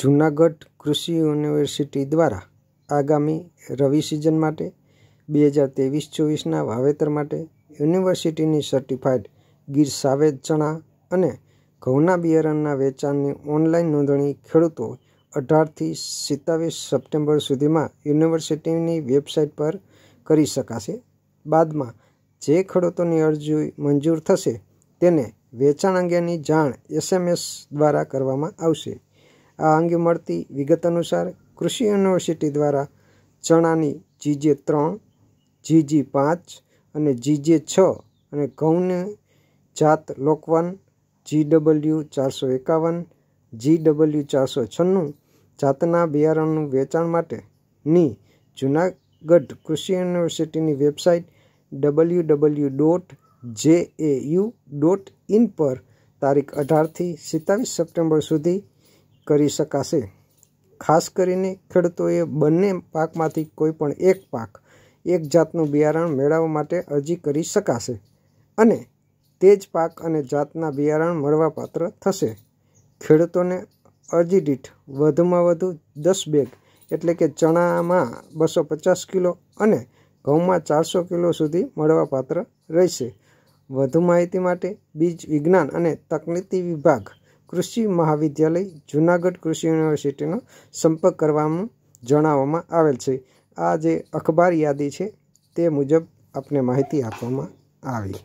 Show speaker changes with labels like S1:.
S1: જૂનાગઢ કૃષિ યુનિવર્સિટી દ્વારા આગામી રવિ સિઝન માટે બે હજાર ત્રેવીસ ચોવીસના વાવેતર માટે યુનિવર્સિટીની સર્ટિફાઇડ ગીર સાવેદ ચણા અને ઘઉંના બિયારણના વેચાણની ઓનલાઈન નોંધણી ખેડૂતો અઢારથી સિત્તાવીસ સપ્ટેમ્બર સુધીમાં યુનિવર્સિટીની વેબસાઇટ પર કરી શકાશે બાદમાં જે ખેડૂતોની અરજી મંજૂર થશે તેને વેચાણ અંગેની જાણ એસએમએસ દ્વારા કરવામાં આવશે આ અંગે મળતી વિગત અનુસાર કૃષિ યુનિવર્સિટી દ્વારા ચણાની જીજે ત્રણ જીજી પાંચ અને જીજે છ અને ઘઉંને જાત લોકવન જી ડબલ્યુ ચારસો એકાવન જી ડબલ્યુ ચારસો છન્નું જાતના બિયારણનું વેચાણ માટેની જૂનાગઢ કૃષિ યુનિવર્સિટીની વેબસાઇટ ડબલ્યુ ડબલ્યુ ડોટ જે એ યુ ડોટ ઇન પર તારીખ અઢારથી સિત્તાવીસ સપ્ટેમ્બર સુધી કરી શકાશે ખાસ કરીને ખેડૂતોએ બંને પાકમાંથી કોઈ પણ એક પાક એક જાતનું બિયારણ મેળવવા માટે અરજી કરી શકાશે અને તે જ પાક અને જાતના બિયારણ મળવાપાત્ર થશે ખેડૂતોને અરજી દીઠ વધુમાં વધુ દસ બેગ એટલે કે ચણામાં બસો પચાસ કિલો અને ઘઉંમાં ચારસો કિલો સુધી મળવાપાત્ર રહેશે વધુ માહિતી માટે બીજ વિજ્ઞાન અને તકનીકી વિભાગ કૃષિ મહાવિદ્યાલય જૂનાગઢ કૃષિ યુનિવર્સિટીનો સંપર્ક કરવામાં જણાવવામાં આવેલ છે આ જે અખબાર યાદી છે તે મુજબ આપને માહિતી આપવામાં આવી